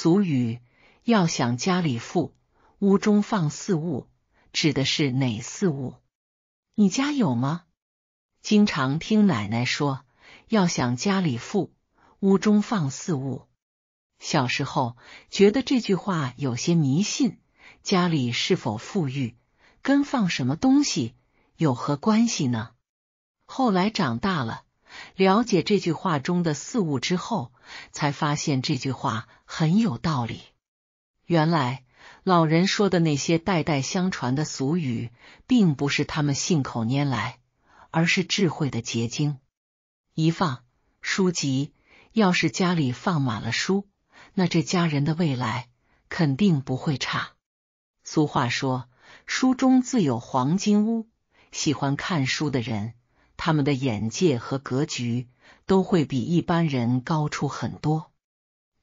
俗语“要想家里富，屋中放四物”，指的是哪四物？你家有吗？经常听奶奶说“要想家里富，屋中放四物”。小时候觉得这句话有些迷信，家里是否富裕跟放什么东西有何关系呢？后来长大了。了解这句话中的四物之后，才发现这句话很有道理。原来老人说的那些代代相传的俗语，并不是他们信口拈来，而是智慧的结晶。一放书籍，要是家里放满了书，那这家人的未来肯定不会差。俗话说：“书中自有黄金屋。”喜欢看书的人。他们的眼界和格局都会比一般人高出很多。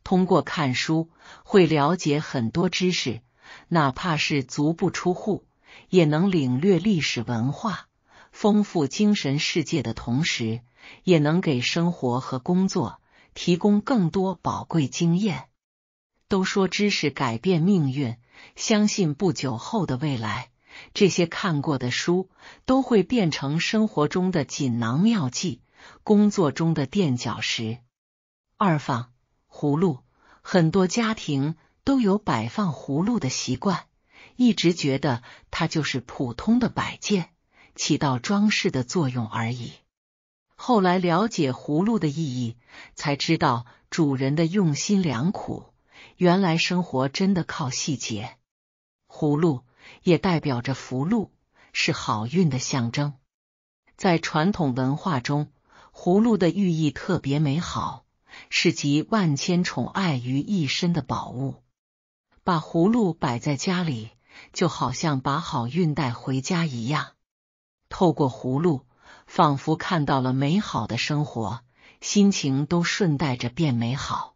通过看书，会了解很多知识，哪怕是足不出户，也能领略历史文化，丰富精神世界的同时，也能给生活和工作提供更多宝贵经验。都说知识改变命运，相信不久后的未来。这些看过的书都会变成生活中的锦囊妙计，工作中的垫脚石。二放葫芦，很多家庭都有摆放葫芦的习惯，一直觉得它就是普通的摆件，起到装饰的作用而已。后来了解葫芦的意义，才知道主人的用心良苦。原来生活真的靠细节，葫芦。也代表着福禄，是好运的象征。在传统文化中，葫芦的寓意特别美好，是集万千宠爱于一身的宝物。把葫芦摆在家里，就好像把好运带回家一样。透过葫芦，仿佛看到了美好的生活，心情都顺带着变美好。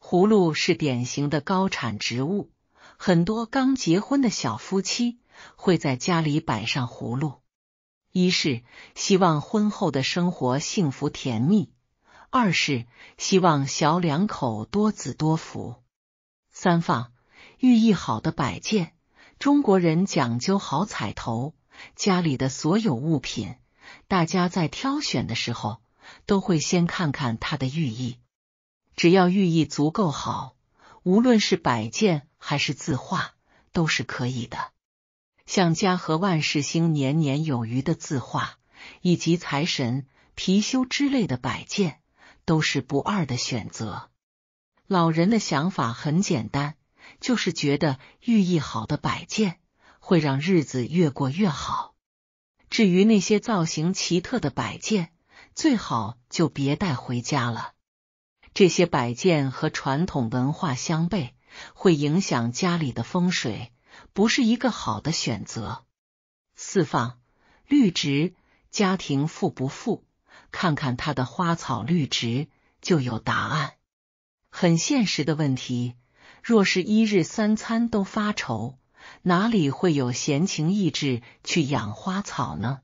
葫芦是典型的高产植物。很多刚结婚的小夫妻会在家里摆上葫芦，一是希望婚后的生活幸福甜蜜，二是希望小两口多子多福。三放寓意好的摆件，中国人讲究好彩头，家里的所有物品，大家在挑选的时候都会先看看它的寓意，只要寓意足够好，无论是摆件。还是字画都是可以的，像家和万事兴、年年有余的字画，以及财神、貔貅之类的摆件，都是不二的选择。老人的想法很简单，就是觉得寓意好的摆件会让日子越过越好。至于那些造型奇特的摆件，最好就别带回家了。这些摆件和传统文化相悖。会影响家里的风水，不是一个好的选择。四放绿植，家庭富不富？看看他的花草绿植就有答案。很现实的问题，若是一日三餐都发愁，哪里会有闲情逸致去养花草呢？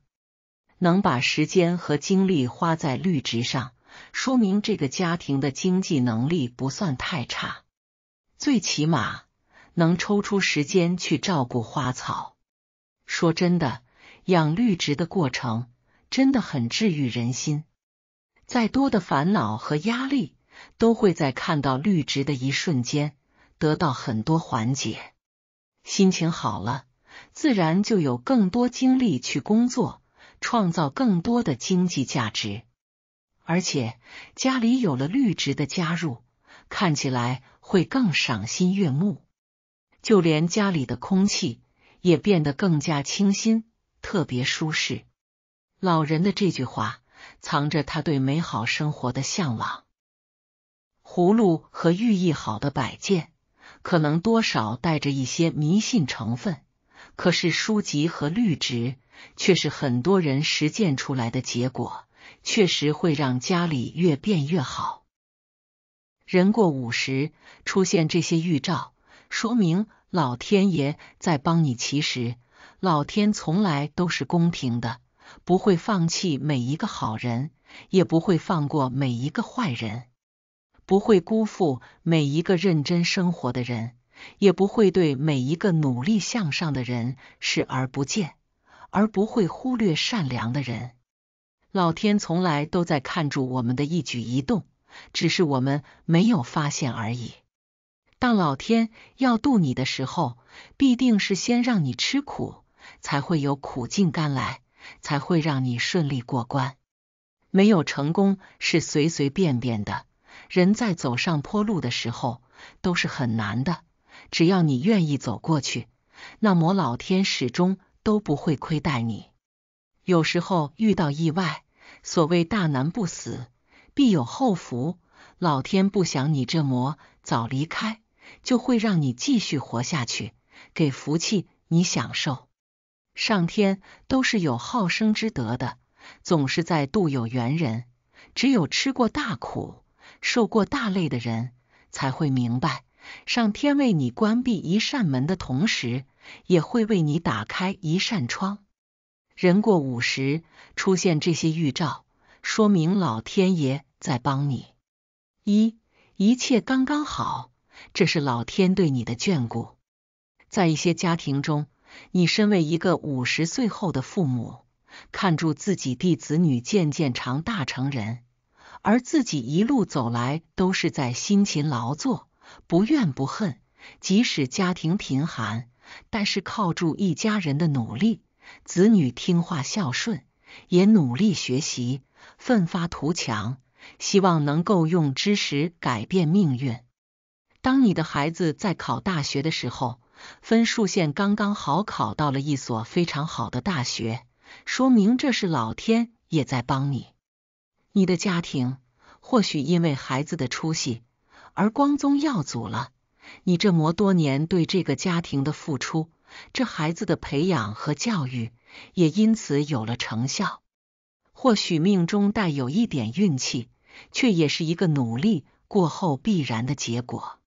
能把时间和精力花在绿植上，说明这个家庭的经济能力不算太差。最起码能抽出时间去照顾花草。说真的，养绿植的过程真的很治愈人心。再多的烦恼和压力，都会在看到绿植的一瞬间得到很多缓解。心情好了，自然就有更多精力去工作，创造更多的经济价值。而且家里有了绿植的加入。看起来会更赏心悦目，就连家里的空气也变得更加清新，特别舒适。老人的这句话藏着他对美好生活的向往。葫芦和寓意好的摆件可能多少带着一些迷信成分，可是书籍和绿植却是很多人实践出来的结果，确实会让家里越变越好。人过五十，出现这些预兆，说明老天爷在帮你。其实，老天从来都是公平的，不会放弃每一个好人，也不会放过每一个坏人，不会辜负每一个认真生活的人，也不会对每一个努力向上的人视而不见，而不会忽略善良的人。老天从来都在看住我们的一举一动。只是我们没有发现而已。当老天要渡你的时候，必定是先让你吃苦，才会有苦尽甘来，才会让你顺利过关。没有成功是随随便便的。人在走上坡路的时候都是很难的，只要你愿意走过去，那么老天始终都不会亏待你。有时候遇到意外，所谓大难不死。必有后福。老天不想你这魔早离开，就会让你继续活下去，给福气你享受。上天都是有好生之德的，总是在度有缘人。只有吃过大苦、受过大累的人，才会明白，上天为你关闭一扇门的同时，也会为你打开一扇窗。人过五十，出现这些预兆，说明老天爷。在帮你一一切刚刚好，这是老天对你的眷顾。在一些家庭中，你身为一个五十岁后的父母，看住自己弟子女渐渐长大成人，而自己一路走来都是在辛勤劳作，不怨不恨。即使家庭贫寒，但是靠住一家人的努力，子女听话孝顺，也努力学习，奋发图强。希望能够用知识改变命运。当你的孩子在考大学的时候，分数线刚刚好考到了一所非常好的大学，说明这是老天也在帮你。你的家庭或许因为孩子的出息而光宗耀祖了。你这么多年对这个家庭的付出，这孩子的培养和教育也因此有了成效。或许命中带有一点运气。却也是一个努力过后必然的结果。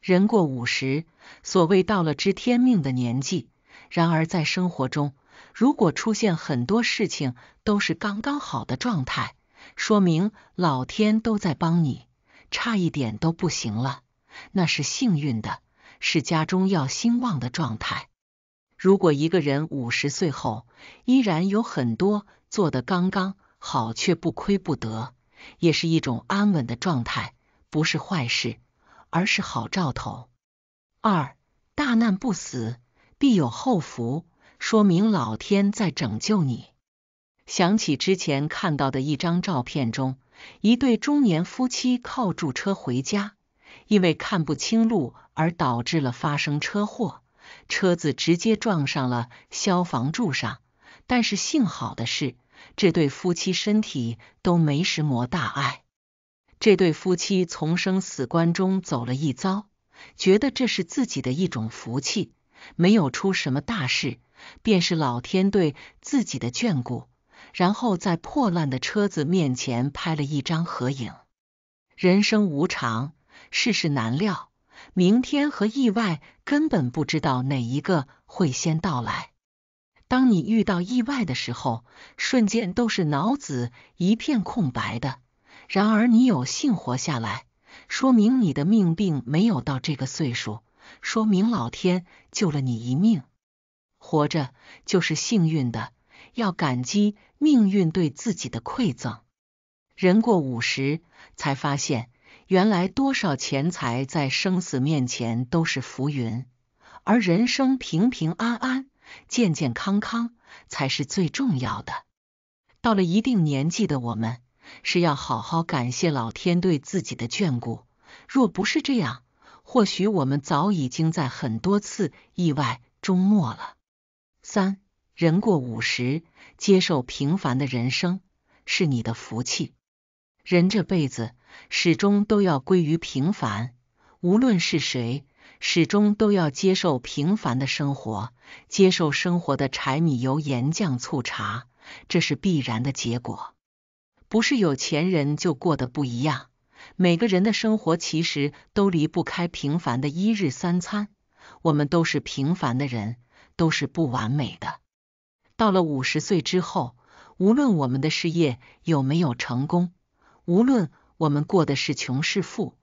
人过五十，所谓到了知天命的年纪。然而在生活中，如果出现很多事情都是刚刚好的状态，说明老天都在帮你，差一点都不行了，那是幸运的，是家中要兴旺的状态。如果一个人五十岁后依然有很多做的刚刚好，却不亏不得。也是一种安稳的状态，不是坏事，而是好兆头。二大难不死，必有后福，说明老天在拯救你。想起之前看到的一张照片中，一对中年夫妻靠住车回家，因为看不清路而导致了发生车祸，车子直接撞上了消防柱上，但是幸好的是。这对夫妻身体都没什么大碍，这对夫妻从生死关中走了一遭，觉得这是自己的一种福气，没有出什么大事，便是老天对自己的眷顾。然后在破烂的车子面前拍了一张合影。人生无常，世事难料，明天和意外根本不知道哪一个会先到来。当你遇到意外的时候，瞬间都是脑子一片空白的。然而你有幸活下来，说明你的命并没有到这个岁数，说明老天救了你一命。活着就是幸运的，要感激命运对自己的馈赠。人过五十，才发现原来多少钱财在生死面前都是浮云，而人生平平安安。健健康康才是最重要的。到了一定年纪的我们，是要好好感谢老天对自己的眷顾。若不是这样，或许我们早已经在很多次意外中没了。三，人过五十，接受平凡的人生是你的福气。人这辈子始终都要归于平凡，无论是谁。始终都要接受平凡的生活，接受生活的柴米油盐酱醋茶，这是必然的结果。不是有钱人就过得不一样，每个人的生活其实都离不开平凡的一日三餐。我们都是平凡的人，都是不完美的。到了五十岁之后，无论我们的事业有没有成功，无论我们过的是穷是富，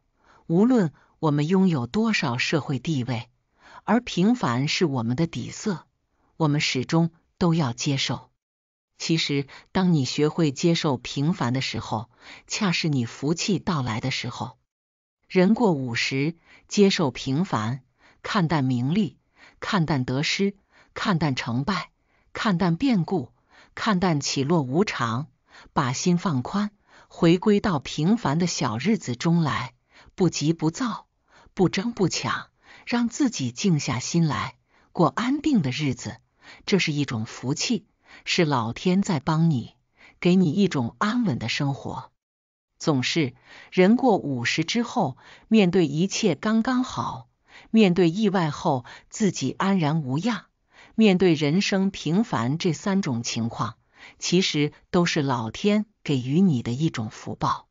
无论。我们拥有多少社会地位，而平凡是我们的底色，我们始终都要接受。其实，当你学会接受平凡的时候，恰是你福气到来的时候。人过五十，接受平凡，看淡名利，看淡得失，看淡成败，看淡变故，看淡起落无常，把心放宽，回归到平凡的小日子中来，不急不躁。不争不抢，让自己静下心来过安定的日子，这是一种福气，是老天在帮你，给你一种安稳的生活。总是人过五十之后，面对一切刚刚好，面对意外后自己安然无恙，面对人生平凡，这三种情况其实都是老天给予你的一种福报，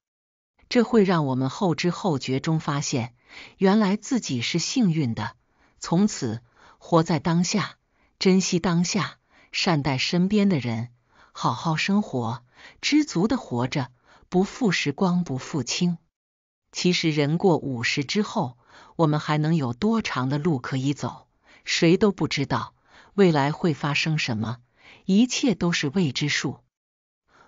这会让我们后知后觉中发现。原来自己是幸运的，从此活在当下，珍惜当下，善待身边的人，好好生活，知足的活着，不负时光，不负卿。其实人过五十之后，我们还能有多长的路可以走？谁都不知道未来会发生什么，一切都是未知数。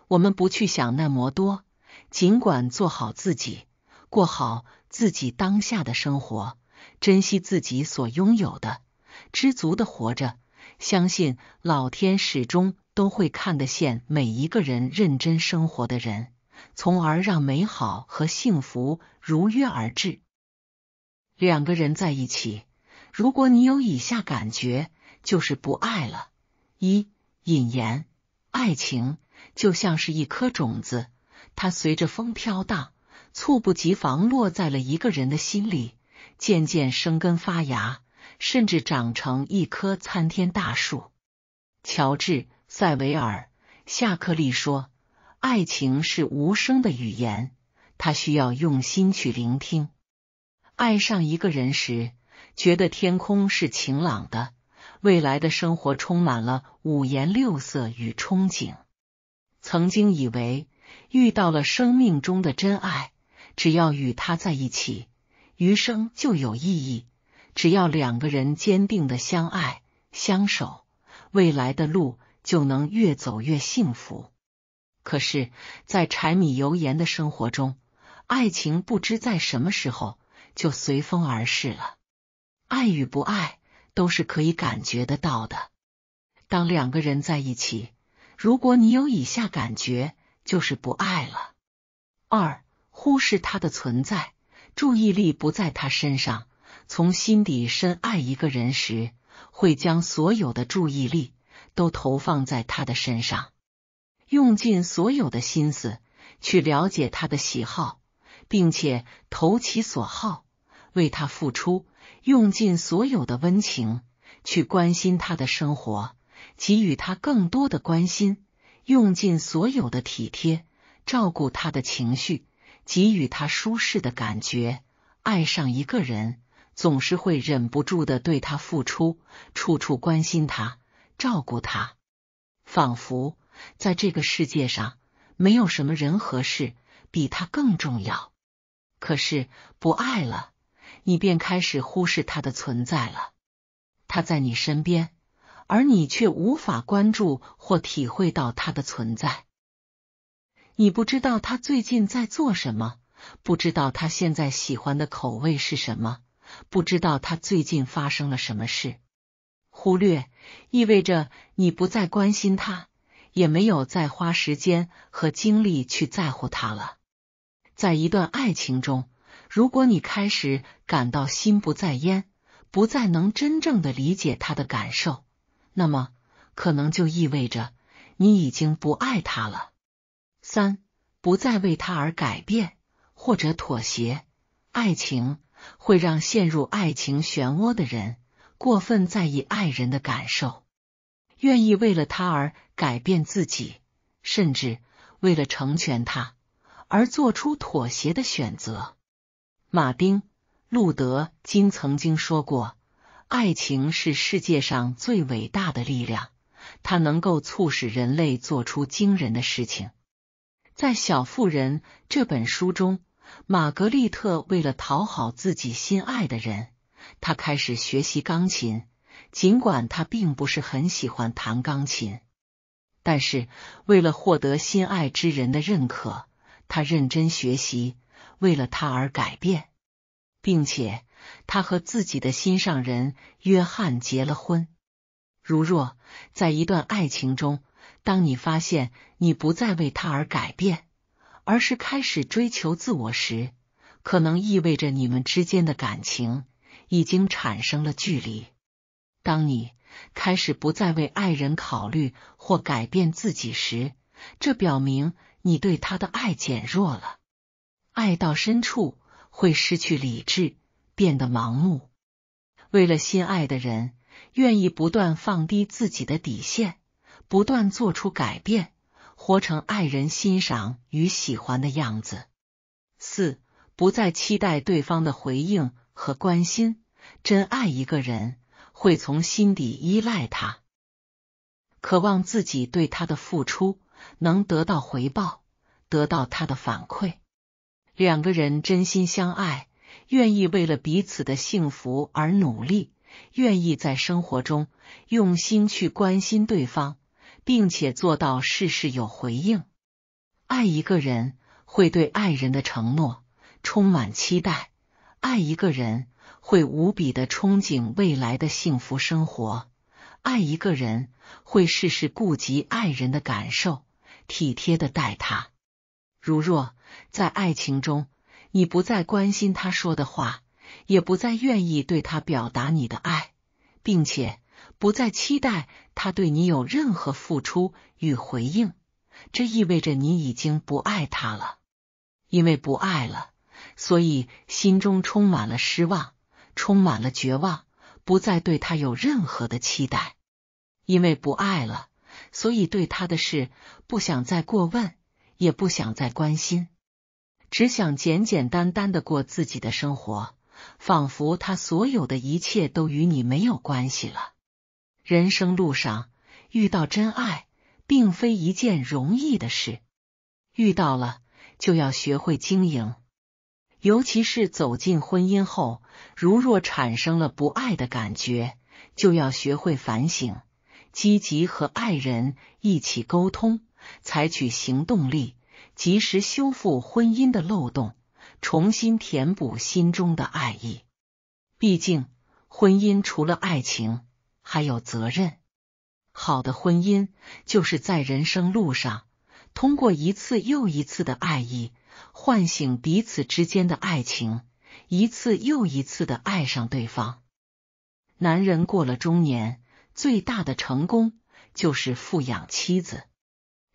我们不去想那么多，尽管做好自己。过好自己当下的生活，珍惜自己所拥有的，知足的活着。相信老天始终都会看得见每一个人认真生活的人，从而让美好和幸福如约而至。两个人在一起，如果你有以下感觉，就是不爱了。一引言：爱情就像是一颗种子，它随着风飘荡。猝不及防落在了一个人的心里，渐渐生根发芽，甚至长成一棵参天大树。乔治·塞维尔·夏克利说：“爱情是无声的语言，他需要用心去聆听。爱上一个人时，觉得天空是晴朗的，未来的生活充满了五颜六色与憧憬。曾经以为遇到了生命中的真爱。”只要与他在一起，余生就有意义。只要两个人坚定的相爱相守，未来的路就能越走越幸福。可是，在柴米油盐的生活中，爱情不知在什么时候就随风而逝了。爱与不爱都是可以感觉得到的。当两个人在一起，如果你有以下感觉，就是不爱了。二忽视他的存在，注意力不在他身上。从心底深爱一个人时，会将所有的注意力都投放在他的身上，用尽所有的心思去了解他的喜好，并且投其所好，为他付出，用尽所有的温情去关心他的生活，给予他更多的关心，用尽所有的体贴照顾他的情绪。给予他舒适的感觉。爱上一个人，总是会忍不住的对他付出，处处关心他，照顾他，仿佛在这个世界上没有什么人和事比他更重要。可是不爱了，你便开始忽视他的存在了。他在你身边，而你却无法关注或体会到他的存在。你不知道他最近在做什么，不知道他现在喜欢的口味是什么，不知道他最近发生了什么事。忽略意味着你不再关心他，也没有再花时间和精力去在乎他了。在一段爱情中，如果你开始感到心不在焉，不再能真正的理解他的感受，那么可能就意味着你已经不爱他了。三不再为他而改变或者妥协，爱情会让陷入爱情漩涡的人过分在意爱人的感受，愿意为了他而改变自己，甚至为了成全他而做出妥协的选择。马丁·路德·金曾经说过：“爱情是世界上最伟大的力量，它能够促使人类做出惊人的事情。”在《小妇人》这本书中，玛格丽特为了讨好自己心爱的人，她开始学习钢琴。尽管她并不是很喜欢弹钢琴，但是为了获得心爱之人的认可，她认真学习，为了他而改变，并且她和自己的心上人约翰结了婚。如若在一段爱情中，当你发现你不再为他而改变，而是开始追求自我时，可能意味着你们之间的感情已经产生了距离。当你开始不再为爱人考虑或改变自己时，这表明你对他的爱减弱了。爱到深处会失去理智，变得盲目。为了心爱的人，愿意不断放低自己的底线。不断做出改变，活成爱人欣赏与喜欢的样子。四不再期待对方的回应和关心。真爱一个人，会从心底依赖他，渴望自己对他的付出能得到回报，得到他的反馈。两个人真心相爱，愿意为了彼此的幸福而努力，愿意在生活中用心去关心对方。并且做到事事有回应。爱一个人，会对爱人的承诺充满期待；爱一个人，会无比的憧憬未来的幸福生活；爱一个人，会事事顾及爱人的感受，体贴的待他。如若在爱情中，你不再关心他说的话，也不再愿意对他表达你的爱，并且。不再期待他对你有任何付出与回应，这意味着你已经不爱他了。因为不爱了，所以心中充满了失望，充满了绝望，不再对他有任何的期待。因为不爱了，所以对他的事不想再过问，也不想再关心，只想简简单单的过自己的生活，仿佛他所有的一切都与你没有关系了。人生路上遇到真爱，并非一件容易的事。遇到了，就要学会经营。尤其是走进婚姻后，如若产生了不爱的感觉，就要学会反省，积极和爱人一起沟通，采取行动力，及时修复婚姻的漏洞，重新填补心中的爱意。毕竟，婚姻除了爱情。还有责任。好的婚姻就是在人生路上，通过一次又一次的爱意，唤醒彼此之间的爱情，一次又一次的爱上对方。男人过了中年，最大的成功就是富养妻子。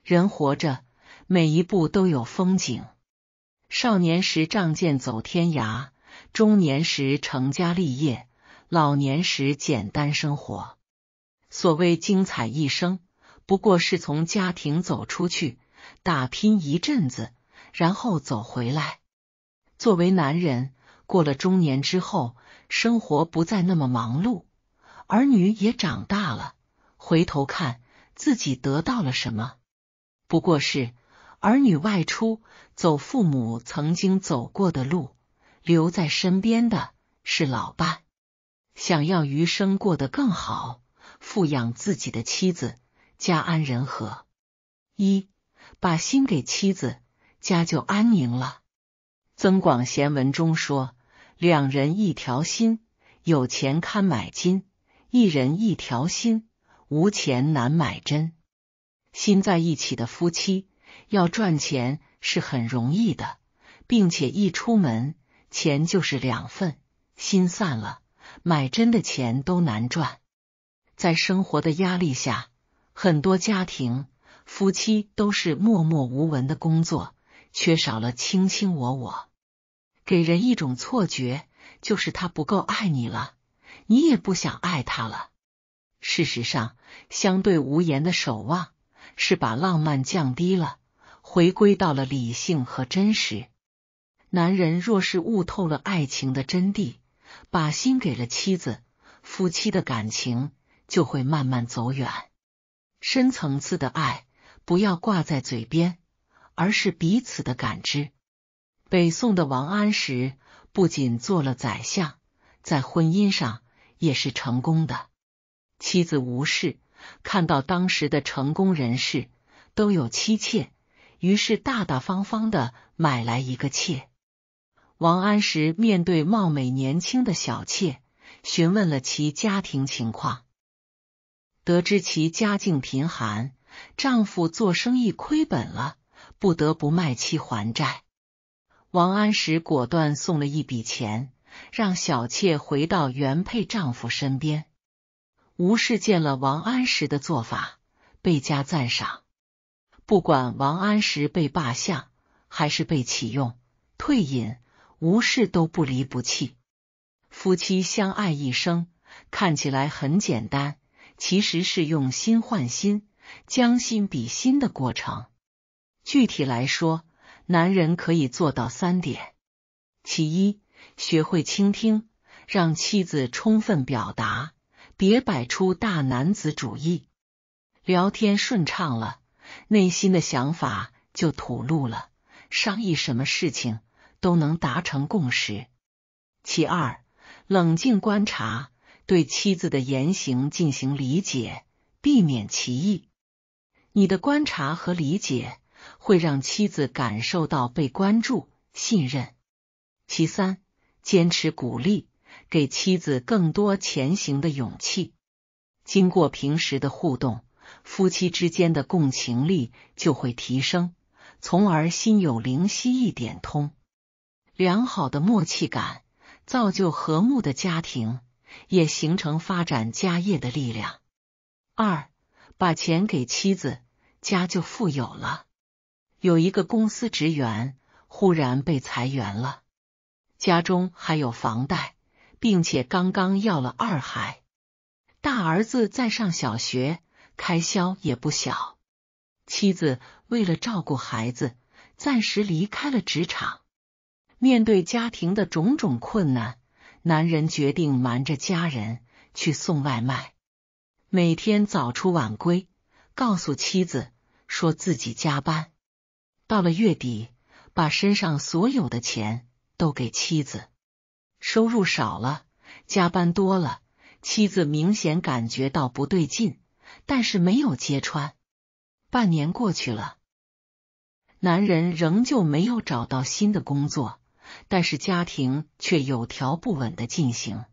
人活着，每一步都有风景。少年时仗剑走天涯，中年时成家立业。老年时简单生活，所谓精彩一生，不过是从家庭走出去，打拼一阵子，然后走回来。作为男人，过了中年之后，生活不再那么忙碌，儿女也长大了。回头看自己得到了什么，不过是儿女外出走父母曾经走过的路，留在身边的是老伴。想要余生过得更好，富养自己的妻子，家安人和，一把心给妻子，家就安宁了。《增广贤文》中说：“两人一条心，有钱堪买金；一人一条心，无钱难买针。”心在一起的夫妻要赚钱是很容易的，并且一出门钱就是两份，心散了。买针的钱都难赚，在生活的压力下，很多家庭夫妻都是默默无闻的工作，缺少了卿卿我我，给人一种错觉，就是他不够爱你了，你也不想爱他了。事实上，相对无言的守望是把浪漫降低了，回归到了理性和真实。男人若是悟透了爱情的真谛。把心给了妻子，夫妻的感情就会慢慢走远。深层次的爱，不要挂在嘴边，而是彼此的感知。北宋的王安石不仅做了宰相，在婚姻上也是成功的。妻子吴氏看到当时的成功人士都有妻妾，于是大大方方的买来一个妾。王安石面对貌美年轻的小妾，询问了其家庭情况，得知其家境贫寒，丈夫做生意亏本了，不得不卖妻还债。王安石果断送了一笔钱，让小妾回到原配丈夫身边。吴氏见了王安石的做法，倍加赞赏。不管王安石被罢相，还是被启用、退隐。无事都不离不弃，夫妻相爱一生，看起来很简单，其实是用心换心，将心比心的过程。具体来说，男人可以做到三点：其一，学会倾听，让妻子充分表达，别摆出大男子主义；聊天顺畅了，内心的想法就吐露了，商议什么事情。都能达成共识。其二，冷静观察，对妻子的言行进行理解，避免歧义。你的观察和理解会让妻子感受到被关注、信任。其三，坚持鼓励，给妻子更多前行的勇气。经过平时的互动，夫妻之间的共情力就会提升，从而心有灵犀一点通。良好的默契感造就和睦的家庭，也形成发展家业的力量。二把钱给妻子，家就富有了。有一个公司职员忽然被裁员了，家中还有房贷，并且刚刚要了二孩，大儿子在上小学，开销也不小。妻子为了照顾孩子，暂时离开了职场。面对家庭的种种困难，男人决定瞒着家人去送外卖，每天早出晚归，告诉妻子说自己加班。到了月底，把身上所有的钱都给妻子。收入少了，加班多了，妻子明显感觉到不对劲，但是没有揭穿。半年过去了，男人仍旧没有找到新的工作。但是家庭却有条不紊的进行。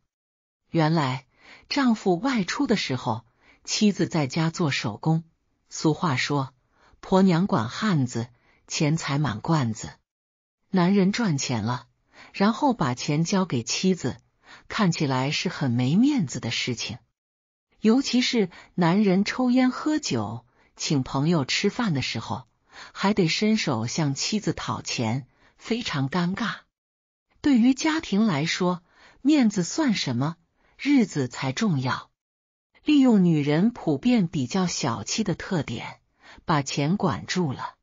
原来丈夫外出的时候，妻子在家做手工。俗话说：“婆娘管汉子，钱财满罐子。”男人赚钱了，然后把钱交给妻子，看起来是很没面子的事情。尤其是男人抽烟、喝酒、请朋友吃饭的时候，还得伸手向妻子讨钱，非常尴尬。对于家庭来说，面子算什么？日子才重要。利用女人普遍比较小气的特点，把钱管住了，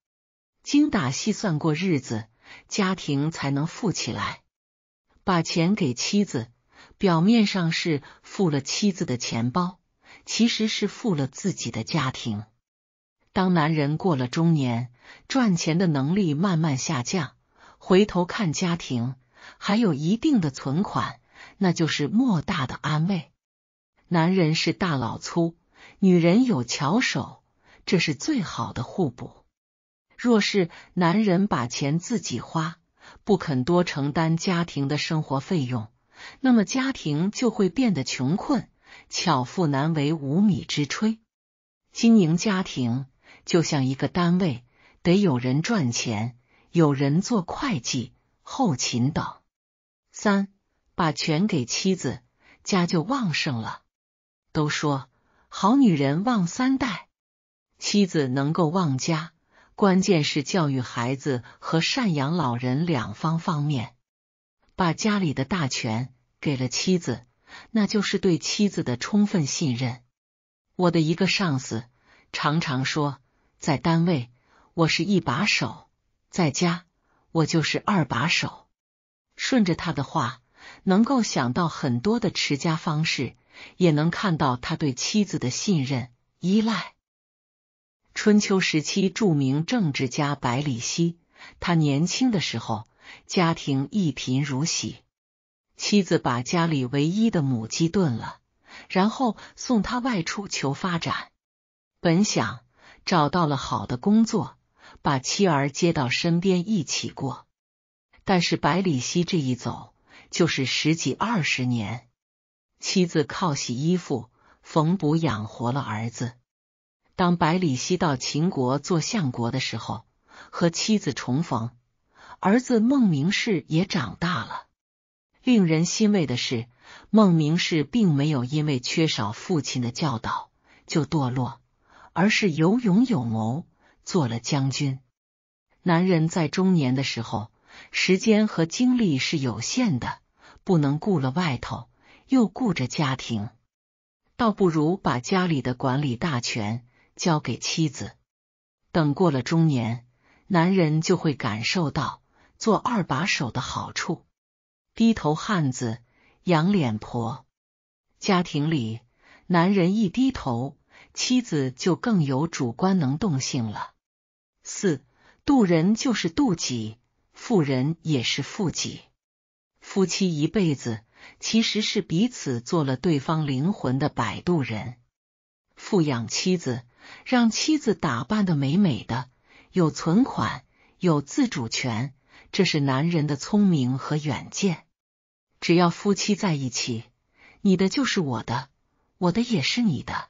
精打细算过日子，家庭才能富起来。把钱给妻子，表面上是富了妻子的钱包，其实是富了自己的家庭。当男人过了中年，赚钱的能力慢慢下降，回头看家庭。还有一定的存款，那就是莫大的安慰。男人是大老粗，女人有巧手，这是最好的互补。若是男人把钱自己花，不肯多承担家庭的生活费用，那么家庭就会变得穷困。巧妇难为无米之炊，经营家庭就像一个单位，得有人赚钱，有人做会计。后勤等，三把权给妻子，家就旺盛了。都说好女人旺三代，妻子能够旺家，关键是教育孩子和赡养老人两方方面。把家里的大权给了妻子，那就是对妻子的充分信任。我的一个上司常常说，在单位我是一把手，在家。我就是二把手，顺着他的话，能够想到很多的持家方式，也能看到他对妻子的信任依赖。春秋时期著名政治家百里奚，他年轻的时候家庭一贫如洗，妻子把家里唯一的母鸡炖了，然后送他外出求发展。本想找到了好的工作。把妻儿接到身边一起过，但是百里奚这一走就是十几二十年，妻子靠洗衣服、缝补养活了儿子。当百里奚到秦国做相国的时候，和妻子重逢，儿子孟明氏也长大了。令人欣慰的是，孟明氏并没有因为缺少父亲的教导就堕落，而是有勇有谋。做了将军，男人在中年的时候，时间和精力是有限的，不能顾了外头又顾着家庭，倒不如把家里的管理大权交给妻子。等过了中年，男人就会感受到做二把手的好处。低头汉子，仰脸婆，家庭里男人一低头，妻子就更有主观能动性了。四渡人就是渡己，富人也是富己。夫妻一辈子其实是彼此做了对方灵魂的摆渡人。富养妻子，让妻子打扮的美美的，有存款，有自主权，这是男人的聪明和远见。只要夫妻在一起，你的就是我的，我的也是你的。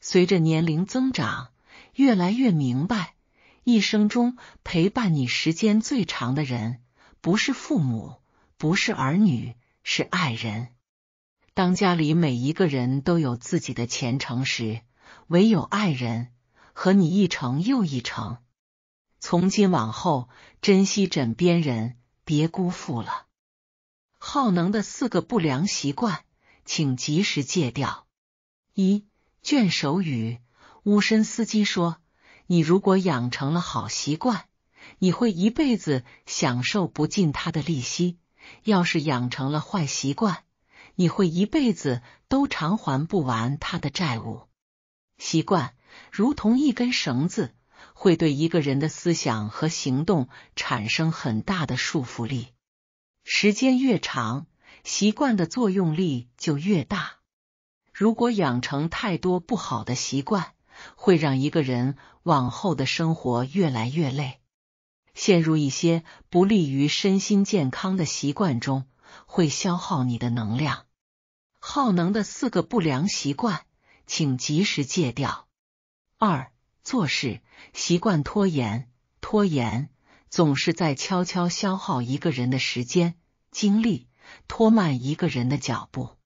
随着年龄增长，越来越明白。一生中陪伴你时间最长的人，不是父母，不是儿女，是爱人。当家里每一个人都有自己的前程时，唯有爱人和你一程又一程。从今往后，珍惜枕边人，别辜负了。耗能的四个不良习惯，请及时戒掉。一卷手语，乌申斯基说。你如果养成了好习惯，你会一辈子享受不尽他的利息；要是养成了坏习惯，你会一辈子都偿还不完他的债务。习惯如同一根绳子，会对一个人的思想和行动产生很大的束缚力。时间越长，习惯的作用力就越大。如果养成太多不好的习惯，会让一个人往后的生活越来越累，陷入一些不利于身心健康的习惯中，会消耗你的能量。耗能的四个不良习惯，请及时戒掉。二、做事习惯拖延，拖延总是在悄悄消耗一个人的时间、精力，拖慢一个人的脚步。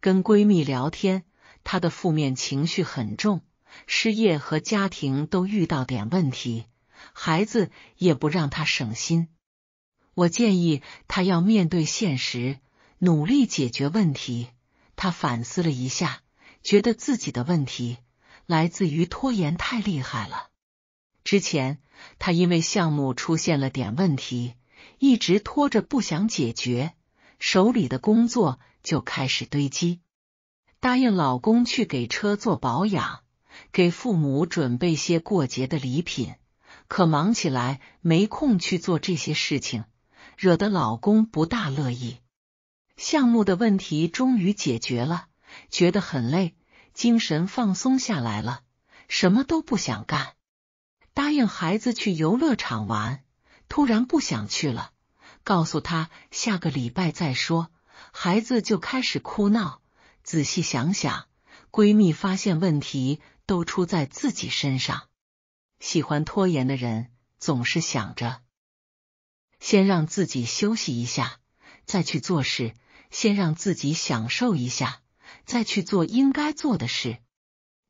跟闺蜜聊天，她的负面情绪很重。失业和家庭都遇到点问题，孩子也不让他省心。我建议他要面对现实，努力解决问题。他反思了一下，觉得自己的问题来自于拖延太厉害了。之前他因为项目出现了点问题，一直拖着不想解决，手里的工作就开始堆积。答应老公去给车做保养。给父母准备些过节的礼品，可忙起来没空去做这些事情，惹得老公不大乐意。项目的问题终于解决了，觉得很累，精神放松下来了，什么都不想干。答应孩子去游乐场玩，突然不想去了，告诉他下个礼拜再说，孩子就开始哭闹。仔细想想，闺蜜发现问题。都出在自己身上。喜欢拖延的人总是想着先让自己休息一下，再去做事；先让自己享受一下，再去做应该做的事。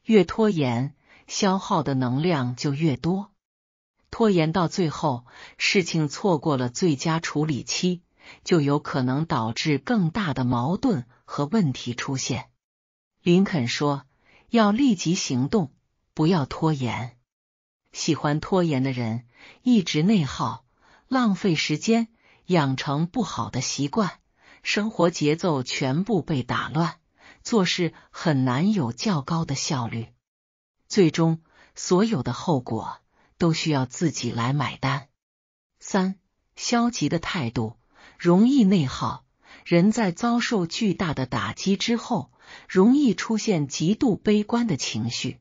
越拖延，消耗的能量就越多。拖延到最后，事情错过了最佳处理期，就有可能导致更大的矛盾和问题出现。林肯说。要立即行动，不要拖延。喜欢拖延的人一直内耗，浪费时间，养成不好的习惯，生活节奏全部被打乱，做事很难有较高的效率。最终，所有的后果都需要自己来买单。三、消极的态度容易内耗。人在遭受巨大的打击之后。容易出现极度悲观的情绪。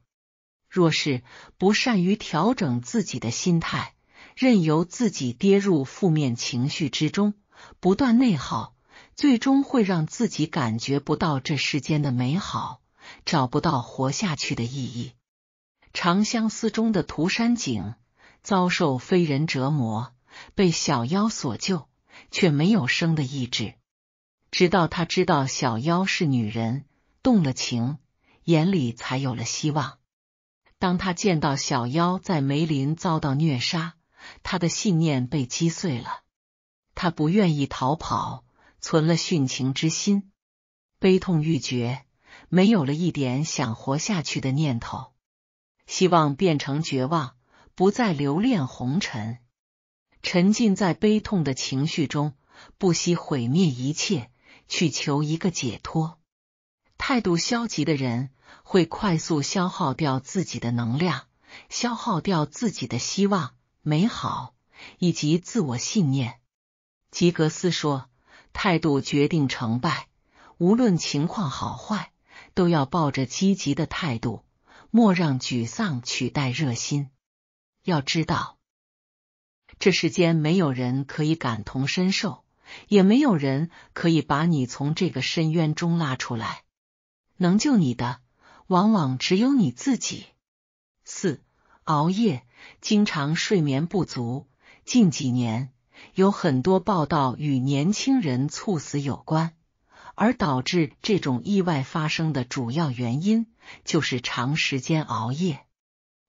若是不善于调整自己的心态，任由自己跌入负面情绪之中，不断内耗，最终会让自己感觉不到这世间的美好，找不到活下去的意义。《长相思》中的涂山璟遭受非人折磨，被小妖所救，却没有生的意志。直到他知道小妖是女人。动了情，眼里才有了希望。当他见到小妖在梅林遭到虐杀，他的信念被击碎了。他不愿意逃跑，存了殉情之心，悲痛欲绝，没有了一点想活下去的念头。希望变成绝望，不再留恋红尘，沉浸在悲痛的情绪中，不惜毁灭一切，去求一个解脱。态度消极的人会快速消耗掉自己的能量，消耗掉自己的希望、美好以及自我信念。吉格斯说：“态度决定成败，无论情况好坏，都要抱着积极的态度，莫让沮丧取代热心。要知道，这世间没有人可以感同身受，也没有人可以把你从这个深渊中拉出来。”能救你的，往往只有你自己。四熬夜，经常睡眠不足。近几年有很多报道与年轻人猝死有关，而导致这种意外发生的主要原因就是长时间熬夜，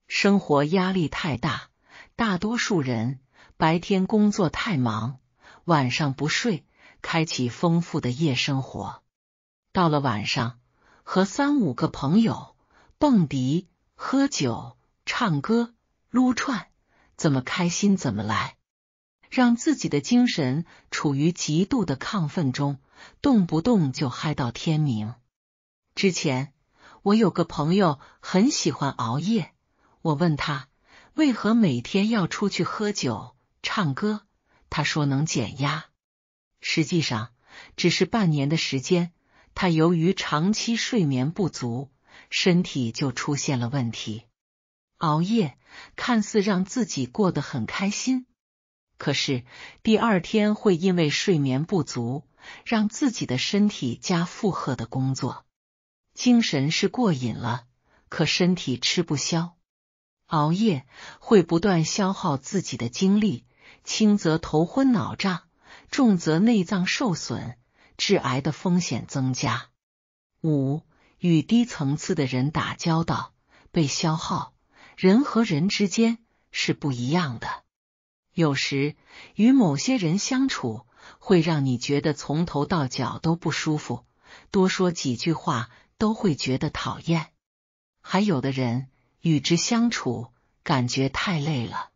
生活压力太大。大多数人白天工作太忙，晚上不睡，开启丰富的夜生活，到了晚上。和三五个朋友蹦迪、喝酒、唱歌、撸串，怎么开心怎么来，让自己的精神处于极度的亢奋中，动不动就嗨到天明。之前我有个朋友很喜欢熬夜，我问他为何每天要出去喝酒、唱歌，他说能减压。实际上，只是半年的时间。他由于长期睡眠不足，身体就出现了问题。熬夜看似让自己过得很开心，可是第二天会因为睡眠不足，让自己的身体加负荷的工作。精神是过瘾了，可身体吃不消。熬夜会不断消耗自己的精力，轻则头昏脑胀，重则内脏受损。致癌的风险增加。五与低层次的人打交道，被消耗。人和人之间是不一样的。有时与某些人相处，会让你觉得从头到脚都不舒服，多说几句话都会觉得讨厌。还有的人与之相处，感觉太累了，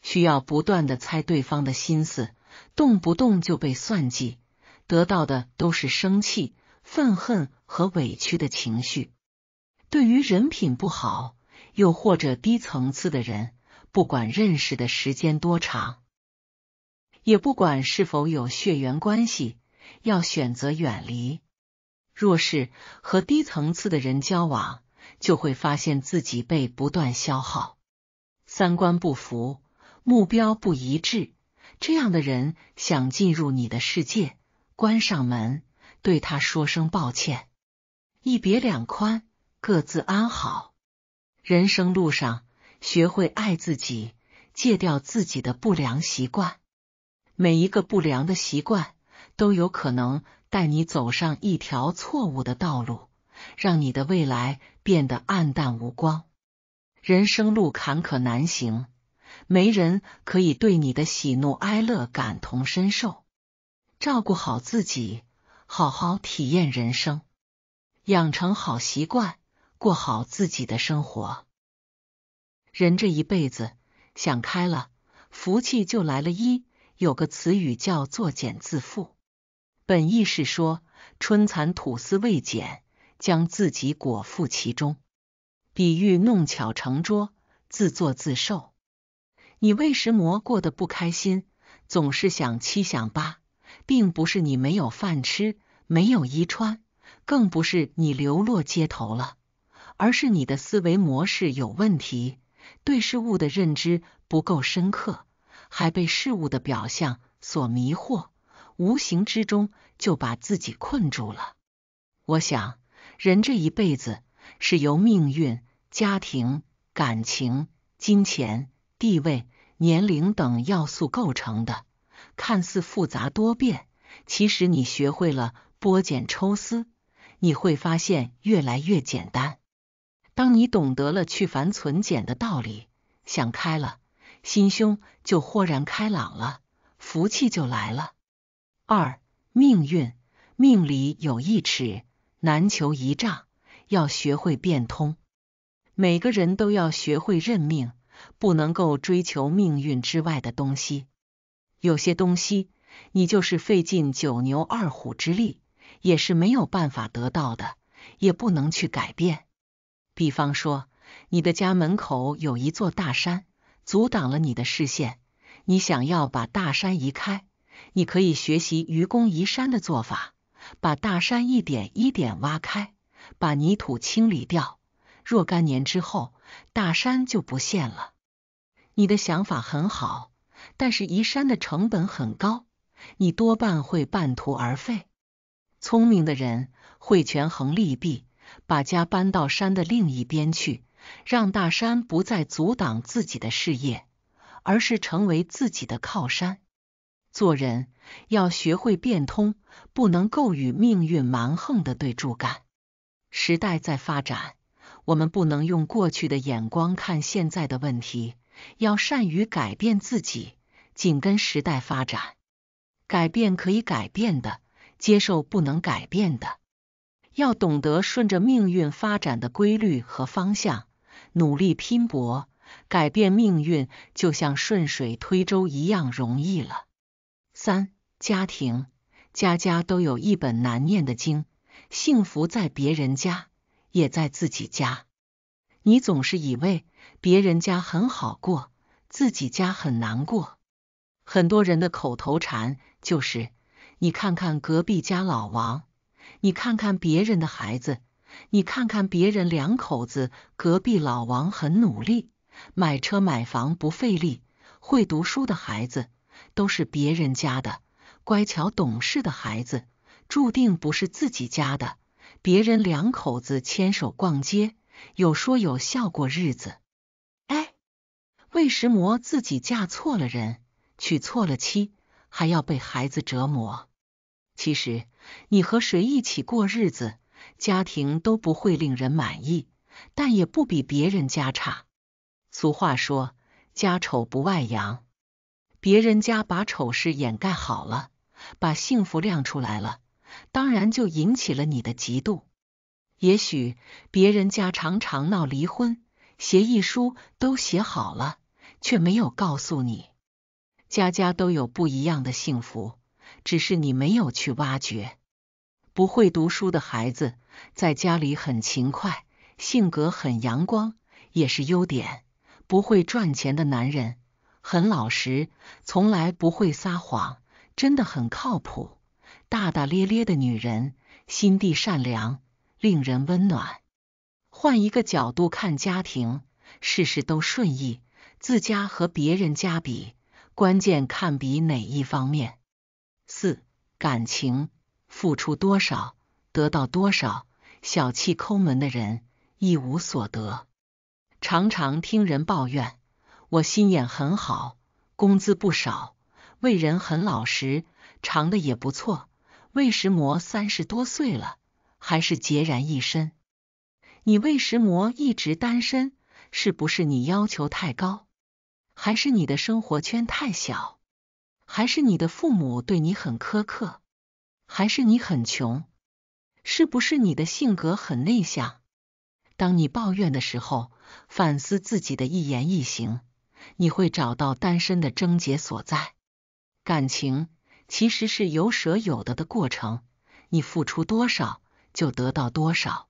需要不断的猜对方的心思，动不动就被算计。得到的都是生气、愤恨和委屈的情绪。对于人品不好又或者低层次的人，不管认识的时间多长，也不管是否有血缘关系，要选择远离。若是和低层次的人交往，就会发现自己被不断消耗，三观不符，目标不一致。这样的人想进入你的世界。关上门，对他说声抱歉，一别两宽，各自安好。人生路上，学会爱自己，戒掉自己的不良习惯。每一个不良的习惯，都有可能带你走上一条错误的道路，让你的未来变得暗淡无光。人生路坎坷难行，没人可以对你的喜怒哀乐感同身受。照顾好自己，好好体验人生，养成好习惯，过好自己的生活。人这一辈子，想开了，福气就来了。一有个词语叫“作茧自缚”，本意是说春蚕吐丝未茧，将自己裹缚其中，比喻弄巧成拙，自作自受。你为什么过得不开心，总是想七想八。并不是你没有饭吃、没有衣穿，更不是你流落街头了，而是你的思维模式有问题，对事物的认知不够深刻，还被事物的表象所迷惑，无形之中就把自己困住了。我想，人这一辈子是由命运、家庭、感情、金钱、地位、年龄等要素构成的。看似复杂多变，其实你学会了剥茧抽丝，你会发现越来越简单。当你懂得了去繁存简的道理，想开了，心胸就豁然开朗了，福气就来了。二、命运，命里有一尺，难求一丈，要学会变通。每个人都要学会认命，不能够追求命运之外的东西。有些东西，你就是费尽九牛二虎之力，也是没有办法得到的，也不能去改变。比方说，你的家门口有一座大山，阻挡了你的视线。你想要把大山移开，你可以学习愚公移山的做法，把大山一点一点挖开，把泥土清理掉。若干年之后，大山就不现了。你的想法很好。但是移山的成本很高，你多半会半途而废。聪明的人会权衡利弊，把家搬到山的另一边去，让大山不再阻挡自己的事业，而是成为自己的靠山。做人要学会变通，不能够与命运蛮横的对住干。时代在发展，我们不能用过去的眼光看现在的问题，要善于改变自己。紧跟时代发展，改变可以改变的，接受不能改变的。要懂得顺着命运发展的规律和方向，努力拼搏，改变命运就像顺水推舟一样容易了。三、家庭，家家都有一本难念的经。幸福在别人家，也在自己家。你总是以为别人家很好过，自己家很难过。很多人的口头禅就是：“你看看隔壁家老王，你看看别人的孩子，你看看别人两口子。隔壁老王很努力，买车买房不费力，会读书的孩子都是别人家的，乖巧懂事的孩子注定不是自己家的。别人两口子牵手逛街，有说有笑过日子。哎，为什魔自己嫁错了人。”娶错了妻，还要被孩子折磨。其实你和谁一起过日子，家庭都不会令人满意，但也不比别人家差。俗话说，家丑不外扬。别人家把丑事掩盖好了，把幸福亮出来了，当然就引起了你的嫉妒。也许别人家常常闹离婚，协议书都写好了，却没有告诉你。家家都有不一样的幸福，只是你没有去挖掘。不会读书的孩子在家里很勤快，性格很阳光，也是优点。不会赚钱的男人很老实，从来不会撒谎，真的很靠谱。大大咧咧的女人，心地善良，令人温暖。换一个角度看家庭，事事都顺意。自家和别人家比。关键看比哪一方面。四感情付出多少，得到多少。小气抠门的人一无所得。常常听人抱怨，我心眼很好，工资不少，为人很老实，长得也不错。魏石魔三十多岁了，还是孑然一身。你魏石魔一直单身，是不是你要求太高？还是你的生活圈太小，还是你的父母对你很苛刻，还是你很穷？是不是你的性格很内向？当你抱怨的时候，反思自己的一言一行，你会找到单身的症结所在。感情其实是有舍有得的过程，你付出多少就得到多少。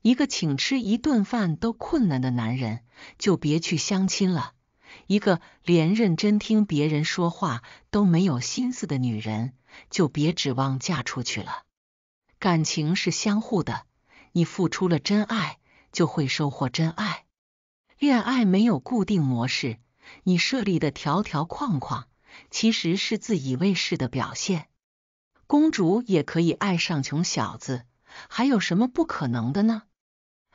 一个请吃一顿饭都困难的男人，就别去相亲了。一个连认真听别人说话都没有心思的女人，就别指望嫁出去了。感情是相互的，你付出了真爱，就会收获真爱。恋爱没有固定模式，你设立的条条框框，其实是自以为是的表现。公主也可以爱上穷小子，还有什么不可能的呢？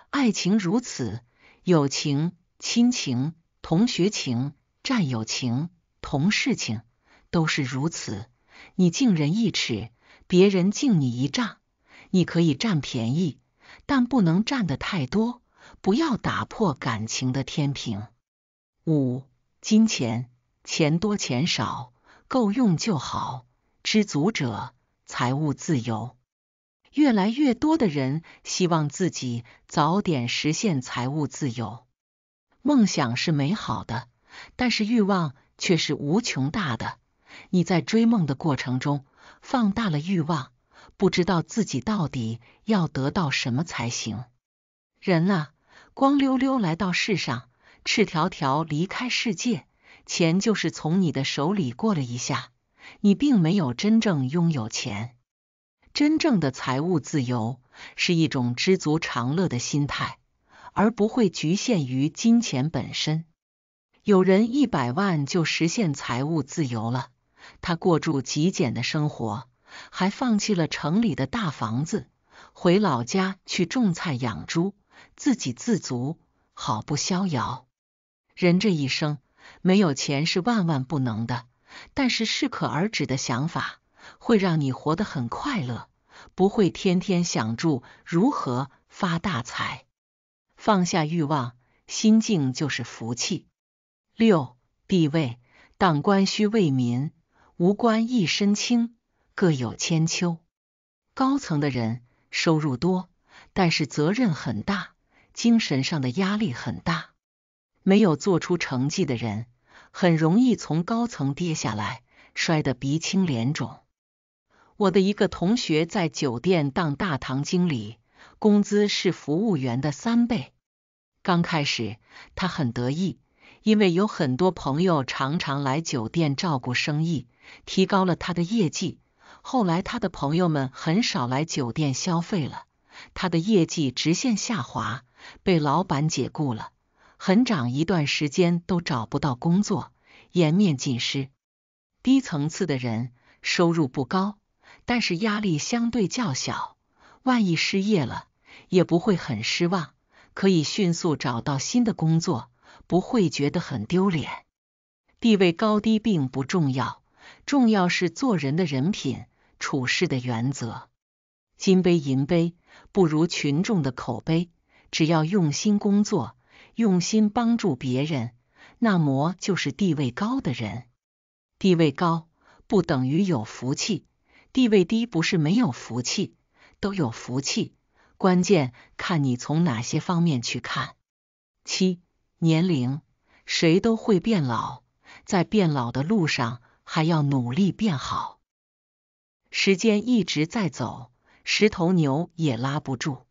爱情如此，友情、亲情。同学情、战友情、同事情都是如此。你敬人一尺，别人敬你一丈。你可以占便宜，但不能占的太多，不要打破感情的天平。五、金钱，钱多钱少，够用就好。知足者财务自由。越来越多的人希望自己早点实现财务自由。梦想是美好的，但是欲望却是无穷大的。你在追梦的过程中放大了欲望，不知道自己到底要得到什么才行。人啊，光溜溜来到世上，赤条条离开世界，钱就是从你的手里过了一下，你并没有真正拥有钱。真正的财务自由是一种知足常乐的心态。而不会局限于金钱本身。有人一百万就实现财务自由了，他过住极简的生活，还放弃了城里的大房子，回老家去种菜养猪，自给自足，好不逍遥。人这一生没有钱是万万不能的，但是适可而止的想法会让你活得很快乐，不会天天想着如何发大财。放下欲望，心静就是福气。六地位，当官需为民，无官一身轻，各有千秋。高层的人收入多，但是责任很大，精神上的压力很大。没有做出成绩的人，很容易从高层跌下来，摔得鼻青脸肿。我的一个同学在酒店当大堂经理。工资是服务员的三倍。刚开始他很得意，因为有很多朋友常常来酒店照顾生意，提高了他的业绩。后来他的朋友们很少来酒店消费了，他的业绩直线下滑，被老板解雇了。很长一段时间都找不到工作，颜面尽失。低层次的人收入不高，但是压力相对较小。万一失业了，也不会很失望，可以迅速找到新的工作，不会觉得很丢脸。地位高低并不重要，重要是做人的人品、处事的原则。金杯银杯不如群众的口碑。只要用心工作，用心帮助别人，那么就是地位高的人。地位高不等于有福气，地位低不是没有福气，都有福气。关键看你从哪些方面去看。七，年龄谁都会变老，在变老的路上还要努力变好。时间一直在走，十头牛也拉不住。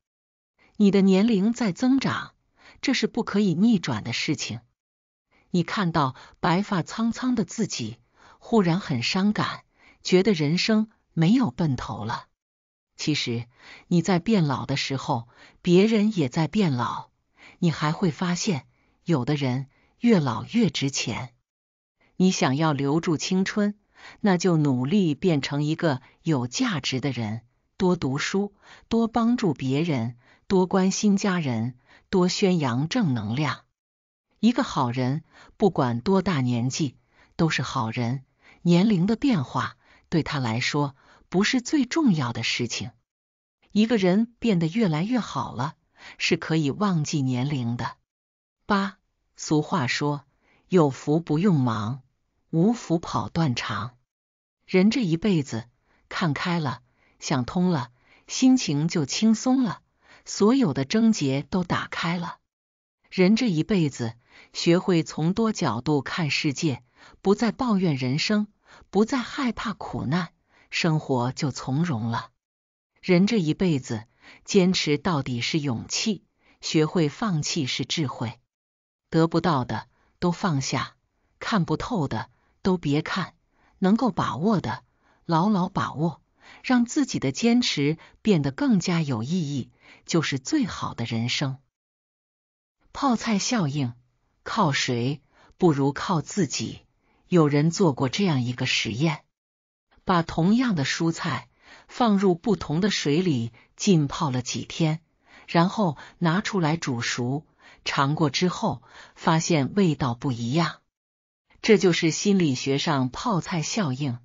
你的年龄在增长，这是不可以逆转的事情。你看到白发苍苍的自己，忽然很伤感，觉得人生没有奔头了。其实你在变老的时候，别人也在变老。你还会发现，有的人越老越值钱。你想要留住青春，那就努力变成一个有价值的人，多读书，多帮助别人，多关心家人，多宣扬正能量。一个好人，不管多大年纪，都是好人。年龄的变化对他来说。不是最重要的事情。一个人变得越来越好了，是可以忘记年龄的。八，俗话说：“有福不用忙，无福跑断肠。”人这一辈子，看开了，想通了，心情就轻松了，所有的症结都打开了。人这一辈子，学会从多角度看世界，不再抱怨人生，不再害怕苦难。生活就从容了。人这一辈子，坚持到底是勇气，学会放弃是智慧。得不到的都放下，看不透的都别看，能够把握的牢牢把握，让自己的坚持变得更加有意义，就是最好的人生。泡菜效应，靠谁不如靠自己。有人做过这样一个实验。把同样的蔬菜放入不同的水里浸泡了几天，然后拿出来煮熟，尝过之后发现味道不一样。这就是心理学上泡菜效应。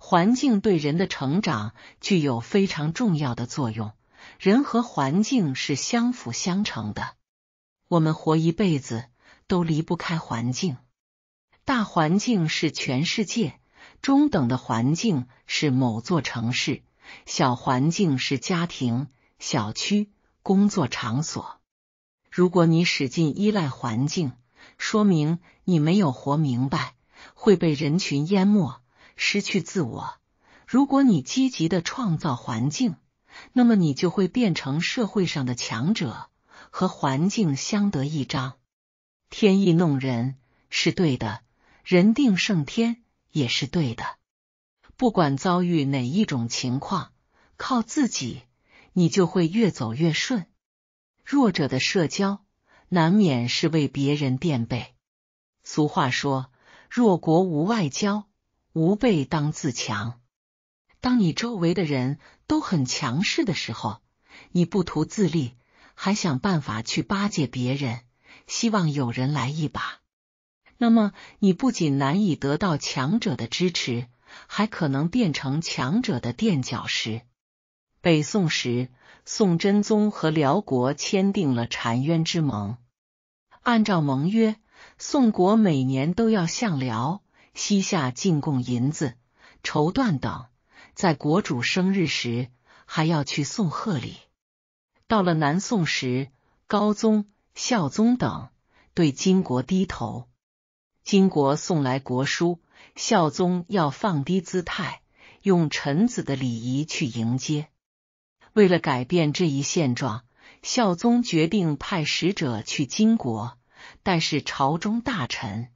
环境对人的成长具有非常重要的作用，人和环境是相辅相成的。我们活一辈子都离不开环境，大环境是全世界。中等的环境是某座城市，小环境是家庭、小区、工作场所。如果你使劲依赖环境，说明你没有活明白，会被人群淹没，失去自我。如果你积极的创造环境，那么你就会变成社会上的强者，和环境相得益彰。天意弄人是对的，人定胜天。也是对的，不管遭遇哪一种情况，靠自己，你就会越走越顺。弱者的社交，难免是为别人垫背。俗话说，弱国无外交，无备当自强。当你周围的人都很强势的时候，你不图自立，还想办法去巴结别人，希望有人来一把。那么，你不仅难以得到强者的支持，还可能变成强者的垫脚石。北宋时，宋真宗和辽国签订了澶渊之盟，按照盟约，宋国每年都要向辽、西夏进贡银子、绸缎等，在国主生日时还要去送贺礼。到了南宋时，高宗、孝宗等对金国低头。金国送来国书，孝宗要放低姿态，用臣子的礼仪去迎接。为了改变这一现状，孝宗决定派使者去金国，但是朝中大臣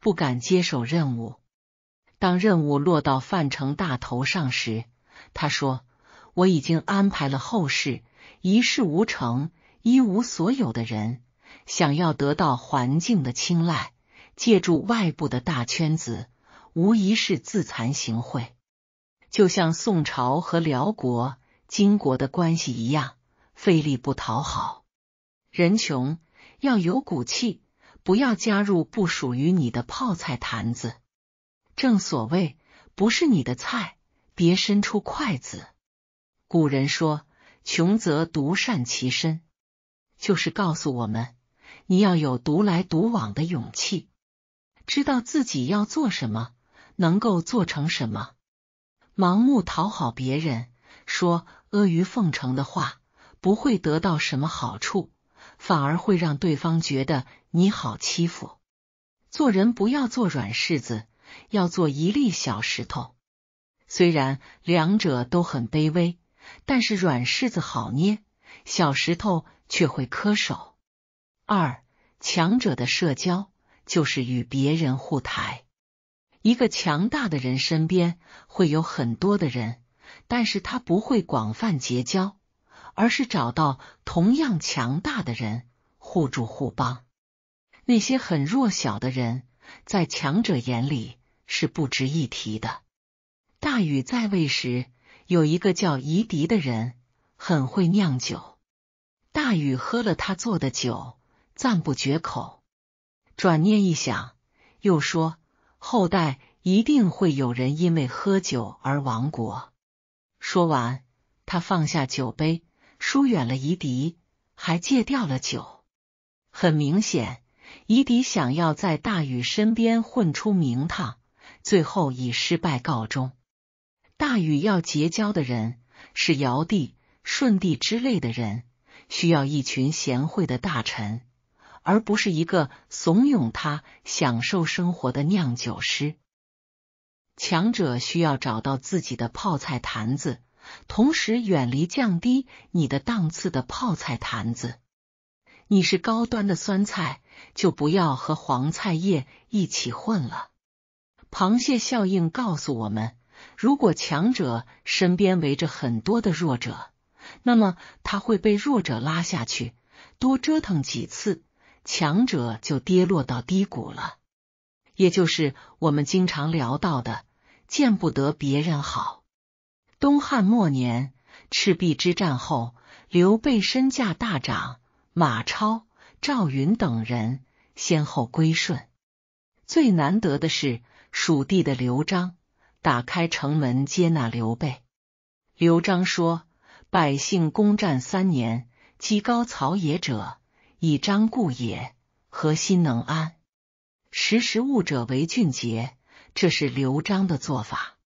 不敢接手任务。当任务落到范成大头上时，他说：“我已经安排了后事，一事无成、一无所有的人，想要得到环境的青睐。”借助外部的大圈子，无疑是自惭形秽，就像宋朝和辽国、金国的关系一样，费力不讨好。人穷要有骨气，不要加入不属于你的泡菜坛子。正所谓，不是你的菜，别伸出筷子。古人说，穷则独善其身，就是告诉我们，你要有独来独往的勇气。知道自己要做什么，能够做成什么。盲目讨好别人，说阿谀奉承的话，不会得到什么好处，反而会让对方觉得你好欺负。做人不要做软柿子，要做一粒小石头。虽然两者都很卑微，但是软柿子好捏，小石头却会磕手。二强者的社交。就是与别人互抬。一个强大的人身边会有很多的人，但是他不会广泛结交，而是找到同样强大的人互助互帮。那些很弱小的人，在强者眼里是不值一提的。大禹在位时，有一个叫夷狄的人，很会酿酒。大禹喝了他做的酒，赞不绝口。转念一想，又说：“后代一定会有人因为喝酒而亡国。”说完，他放下酒杯，疏远了夷狄，还戒掉了酒。很明显，夷狄想要在大禹身边混出名堂，最后以失败告终。大禹要结交的人是尧帝、舜帝之类的人，需要一群贤惠的大臣。而不是一个怂恿他享受生活的酿酒师。强者需要找到自己的泡菜坛子，同时远离降低你的档次的泡菜坛子。你是高端的酸菜，就不要和黄菜叶一起混了。螃蟹效应告诉我们：如果强者身边围着很多的弱者，那么他会被弱者拉下去，多折腾几次。强者就跌落到低谷了，也就是我们经常聊到的“见不得别人好”。东汉末年，赤壁之战后，刘备身价大涨，马超、赵云等人先后归顺。最难得的是，蜀地的刘璋打开城门接纳刘备。刘璋说：“百姓攻战三年，积高草野者。”以张固也，何心能安？识时务者为俊杰，这是刘璋的做法。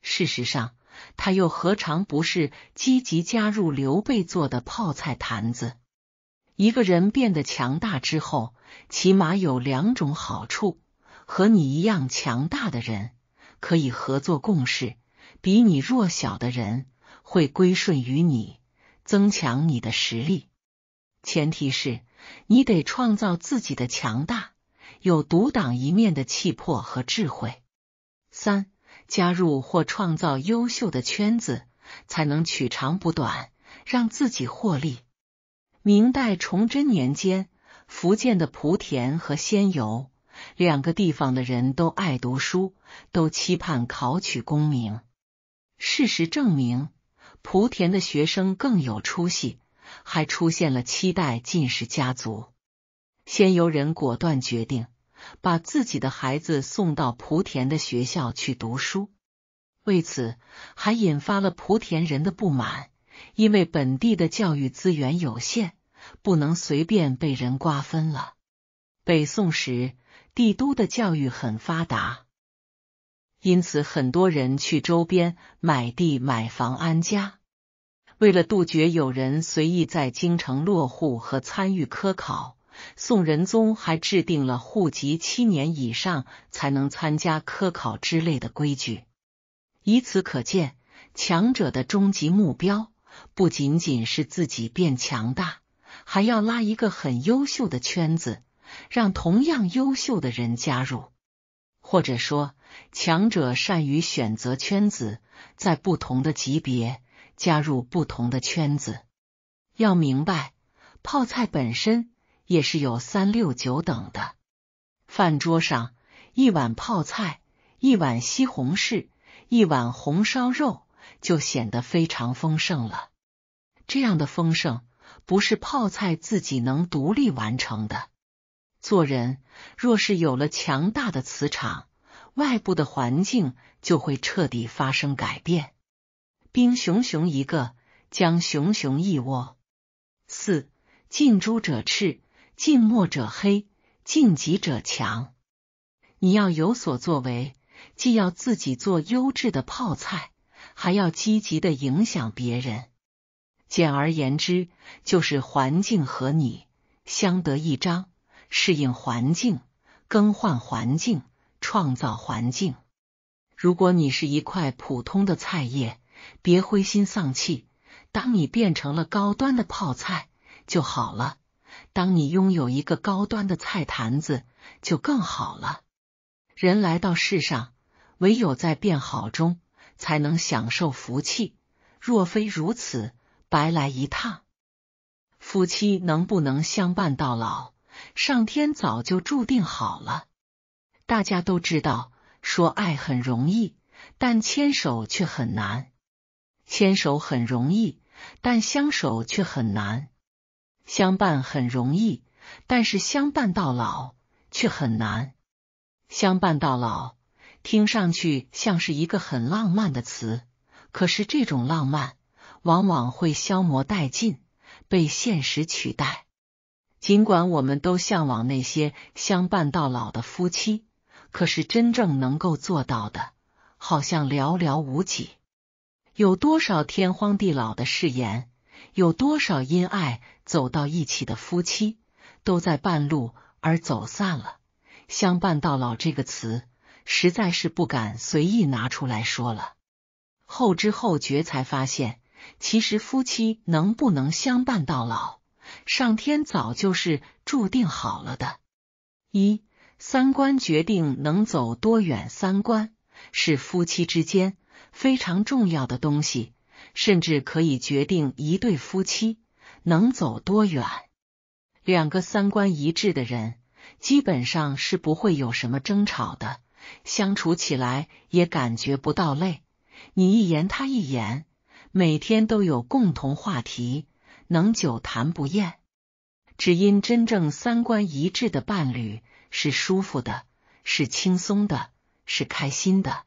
事实上，他又何尝不是积极加入刘备做的泡菜坛子？一个人变得强大之后，起码有两种好处：和你一样强大的人可以合作共事，比你弱小的人会归顺于你，增强你的实力。前提是你得创造自己的强大，有独挡一面的气魄和智慧。三，加入或创造优秀的圈子，才能取长补短，让自己获利。明代崇祯年间，福建的莆田和仙游两个地方的人都爱读书，都期盼考取功名。事实证明，莆田的学生更有出息。还出现了七代进士家族，先游人果断决定把自己的孩子送到莆田的学校去读书，为此还引发了莆田人的不满，因为本地的教育资源有限，不能随便被人瓜分了。北宋时，帝都的教育很发达，因此很多人去周边买地买房安家。为了杜绝有人随意在京城落户和参与科考，宋仁宗还制定了户籍七年以上才能参加科考之类的规矩。以此可见，强者的终极目标不仅仅是自己变强大，还要拉一个很优秀的圈子，让同样优秀的人加入。或者说，强者善于选择圈子，在不同的级别。加入不同的圈子，要明白泡菜本身也是有三六九等的。饭桌上一碗泡菜，一碗西红柿，一碗红烧肉，就显得非常丰盛了。这样的丰盛不是泡菜自己能独立完成的。做人若是有了强大的磁场，外部的环境就会彻底发生改变。兵熊熊一个，将熊熊一窝。四近朱者赤，近墨者黑，近己者强。你要有所作为，既要自己做优质的泡菜，还要积极的影响别人。简而言之，就是环境和你相得益彰，适应环境，更换环境，创造环境。如果你是一块普通的菜叶，别灰心丧气，当你变成了高端的泡菜就好了；当你拥有一个高端的菜坛子就更好了。人来到世上，唯有在变好中才能享受福气。若非如此，白来一趟。夫妻能不能相伴到老，上天早就注定好了。大家都知道，说爱很容易，但牵手却很难。牵手很容易，但相守却很难；相伴很容易，但是相伴到老却很难。相伴到老，听上去像是一个很浪漫的词，可是这种浪漫往往会消磨殆尽，被现实取代。尽管我们都向往那些相伴到老的夫妻，可是真正能够做到的，好像寥寥无几。有多少天荒地老的誓言，有多少因爱走到一起的夫妻，都在半路而走散了。相伴到老这个词，实在是不敢随意拿出来说了。后知后觉才发现，其实夫妻能不能相伴到老，上天早就是注定好了的。一三观决定能走多远，三观是夫妻之间。非常重要的东西，甚至可以决定一对夫妻能走多远。两个三观一致的人，基本上是不会有什么争吵的，相处起来也感觉不到累。你一言，他一言，每天都有共同话题，能久谈不厌。只因真正三观一致的伴侣，是舒服的，是轻松的，是开心的。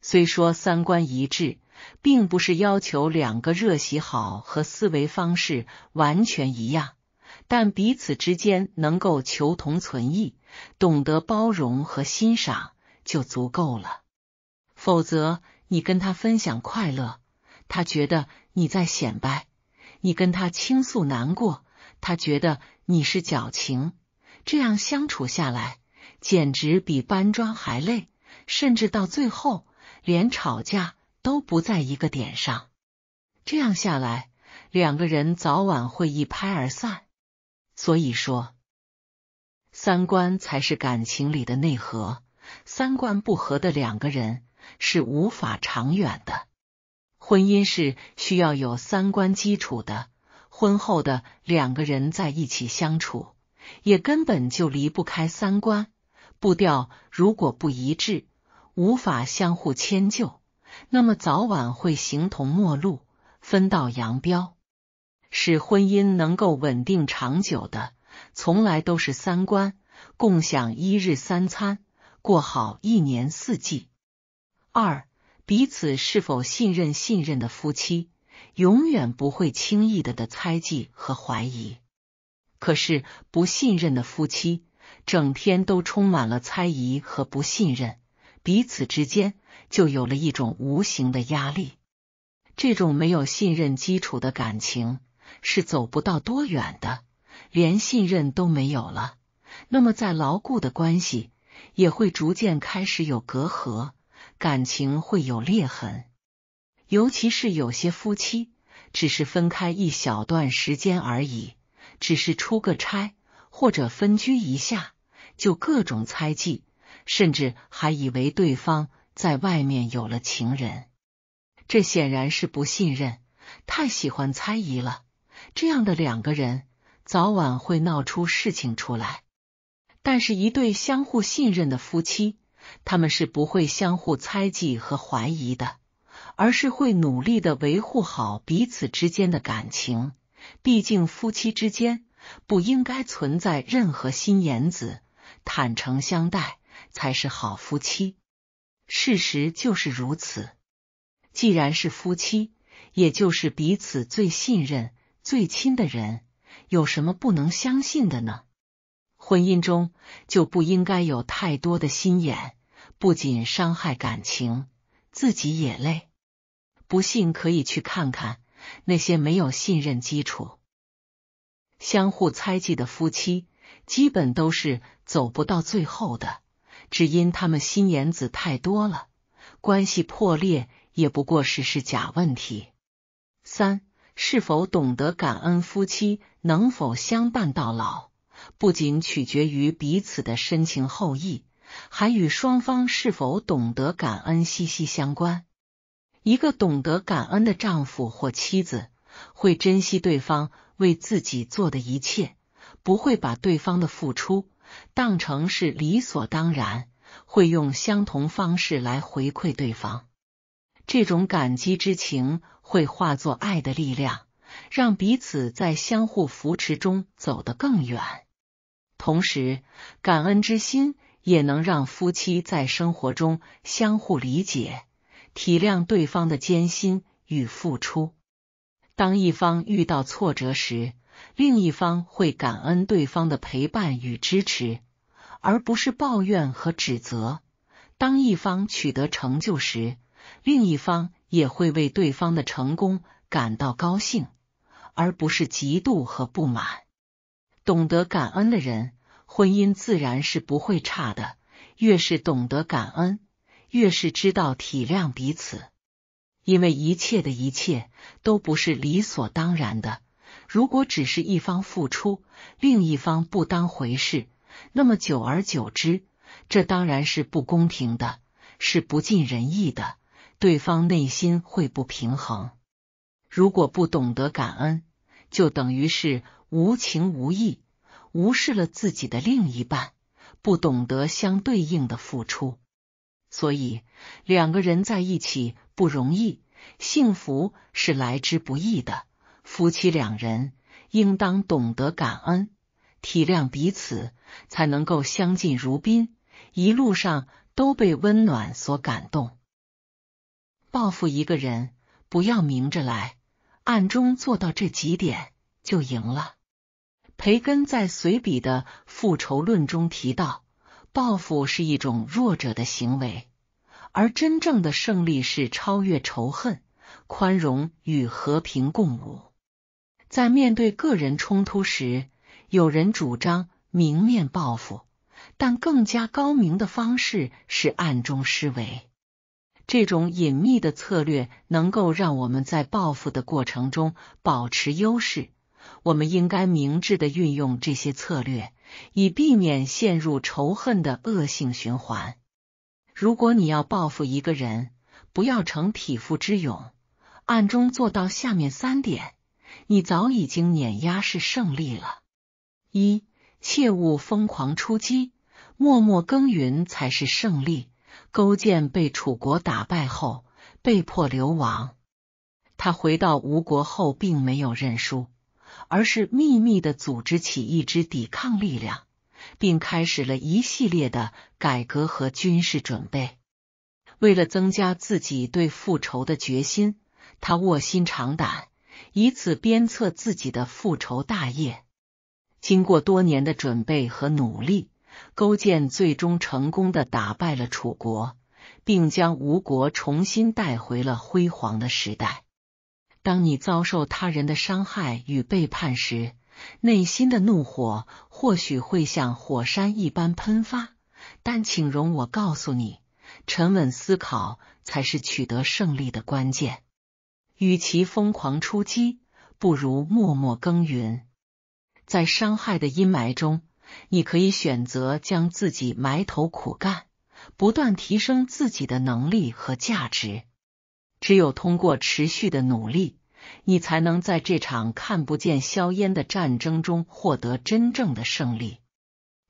虽说三观一致，并不是要求两个热喜好和思维方式完全一样，但彼此之间能够求同存异，懂得包容和欣赏就足够了。否则，你跟他分享快乐，他觉得你在显摆；你跟他倾诉难过，他觉得你是矫情。这样相处下来，简直比搬砖还累，甚至到最后。连吵架都不在一个点上，这样下来，两个人早晚会一拍而散。所以说，三观才是感情里的内核，三观不合的两个人是无法长远的。婚姻是需要有三观基础的，婚后的两个人在一起相处，也根本就离不开三观。步调如果不一致。无法相互迁就，那么早晚会形同陌路，分道扬镳。使婚姻能够稳定长久的，从来都是三观共享，一日三餐过好一年四季。二，彼此是否信任？信任的夫妻永远不会轻易的的猜忌和怀疑。可是不信任的夫妻，整天都充满了猜疑和不信任。彼此之间就有了一种无形的压力，这种没有信任基础的感情是走不到多远的。连信任都没有了，那么再牢固的关系也会逐渐开始有隔阂，感情会有裂痕。尤其是有些夫妻只是分开一小段时间而已，只是出个差或者分居一下，就各种猜忌。甚至还以为对方在外面有了情人，这显然是不信任，太喜欢猜疑了。这样的两个人早晚会闹出事情出来。但是，一对相互信任的夫妻，他们是不会相互猜忌和怀疑的，而是会努力的维护好彼此之间的感情。毕竟，夫妻之间不应该存在任何心眼子，坦诚相待。才是好夫妻，事实就是如此。既然是夫妻，也就是彼此最信任、最亲的人，有什么不能相信的呢？婚姻中就不应该有太多的心眼，不仅伤害感情，自己也累。不信可以去看看那些没有信任基础、相互猜忌的夫妻，基本都是走不到最后的。只因他们心眼子太多了，关系破裂也不过是是假问题。三是否懂得感恩，夫妻能否相伴到老，不仅取决于彼此的深情厚谊，还与双方是否懂得感恩息息相关。一个懂得感恩的丈夫或妻子，会珍惜对方为自己做的一切，不会把对方的付出。当成是理所当然，会用相同方式来回馈对方。这种感激之情会化作爱的力量，让彼此在相互扶持中走得更远。同时，感恩之心也能让夫妻在生活中相互理解、体谅对方的艰辛与付出。当一方遇到挫折时，另一方会感恩对方的陪伴与支持，而不是抱怨和指责。当一方取得成就时，另一方也会为对方的成功感到高兴，而不是嫉妒和不满。懂得感恩的人，婚姻自然是不会差的。越是懂得感恩，越是知道体谅彼此，因为一切的一切都不是理所当然的。如果只是一方付出，另一方不当回事，那么久而久之，这当然是不公平的，是不尽人意的，对方内心会不平衡。如果不懂得感恩，就等于是无情无义，无视了自己的另一半，不懂得相对应的付出。所以，两个人在一起不容易，幸福是来之不易的。夫妻两人应当懂得感恩、体谅彼此，才能够相敬如宾。一路上都被温暖所感动。报复一个人，不要明着来，暗中做到这几点就赢了。培根在随笔的《复仇论》中提到，报复是一种弱者的行为，而真正的胜利是超越仇恨、宽容与和平共舞。在面对个人冲突时，有人主张明面报复，但更加高明的方式是暗中施为。这种隐秘的策略能够让我们在报复的过程中保持优势。我们应该明智的运用这些策略，以避免陷入仇恨的恶性循环。如果你要报复一个人，不要逞匹夫之勇，暗中做到下面三点。你早已经碾压式胜利了，一切勿疯狂出击，默默耕耘才是胜利。勾践被楚国打败后，被迫流亡。他回到吴国后，并没有认输，而是秘密的组织起一支抵抗力量，并开始了一系列的改革和军事准备。为了增加自己对复仇的决心，他卧薪尝胆。以此鞭策自己的复仇大业。经过多年的准备和努力，勾践最终成功的打败了楚国，并将吴国重新带回了辉煌的时代。当你遭受他人的伤害与背叛时，内心的怒火或许会像火山一般喷发，但请容我告诉你，沉稳思考才是取得胜利的关键。与其疯狂出击，不如默默耕耘。在伤害的阴霾中，你可以选择将自己埋头苦干，不断提升自己的能力和价值。只有通过持续的努力，你才能在这场看不见硝烟的战争中获得真正的胜利。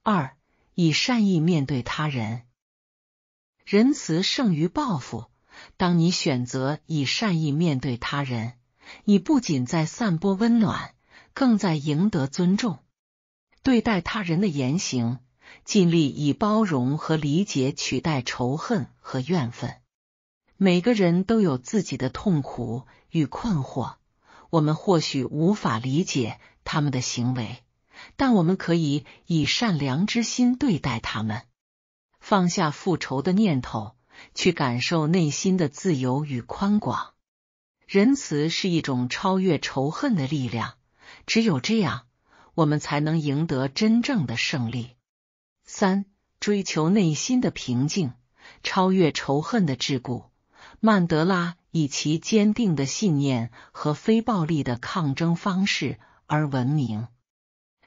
二，以善意面对他人，仁慈胜于报复。当你选择以善意面对他人，你不仅在散播温暖，更在赢得尊重。对待他人的言行，尽力以包容和理解取代仇恨和怨愤。每个人都有自己的痛苦与困惑，我们或许无法理解他们的行为，但我们可以以善良之心对待他们，放下复仇的念头。去感受内心的自由与宽广，仁慈是一种超越仇恨的力量。只有这样，我们才能赢得真正的胜利。三、追求内心的平静，超越仇恨的桎梏。曼德拉以其坚定的信念和非暴力的抗争方式而闻名。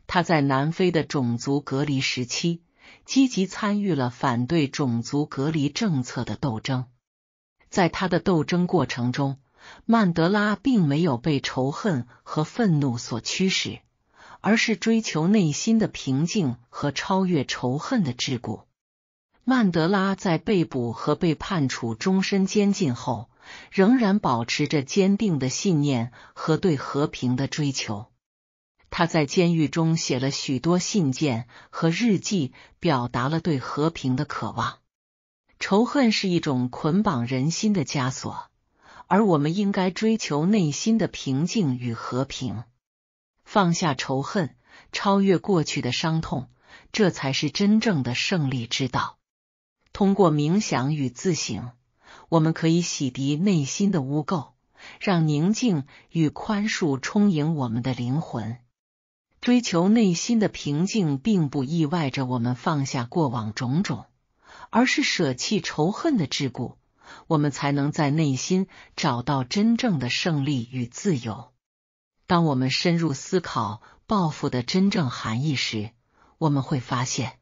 他在南非的种族隔离时期。积极参与了反对种族隔离政策的斗争。在他的斗争过程中，曼德拉并没有被仇恨和愤怒所驱使，而是追求内心的平静和超越仇恨的桎梏。曼德拉在被捕和被判处终身监禁后，仍然保持着坚定的信念和对和平的追求。他在监狱中写了许多信件和日记，表达了对和平的渴望。仇恨是一种捆绑人心的枷锁，而我们应该追求内心的平静与和平。放下仇恨，超越过去的伤痛，这才是真正的胜利之道。通过冥想与自省，我们可以洗涤内心的污垢，让宁静与宽恕充盈我们的灵魂。追求内心的平静，并不意外着我们放下过往种种，而是舍弃仇恨的桎梏，我们才能在内心找到真正的胜利与自由。当我们深入思考报复的真正含义时，我们会发现，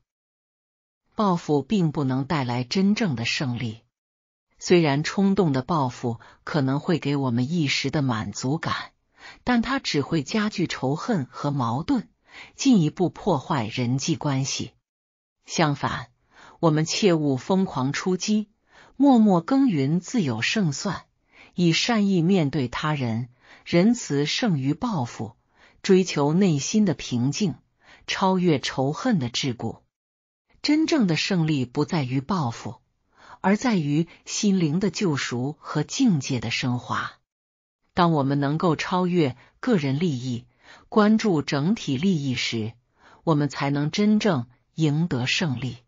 报复并不能带来真正的胜利。虽然冲动的报复可能会给我们一时的满足感。但它只会加剧仇恨和矛盾，进一步破坏人际关系。相反，我们切勿疯狂出击，默默耕耘自有胜算。以善意面对他人，仁慈胜于报复，追求内心的平静，超越仇恨的桎梏。真正的胜利不在于报复，而在于心灵的救赎和境界的升华。当我们能够超越个人利益，关注整体利益时，我们才能真正赢得胜利。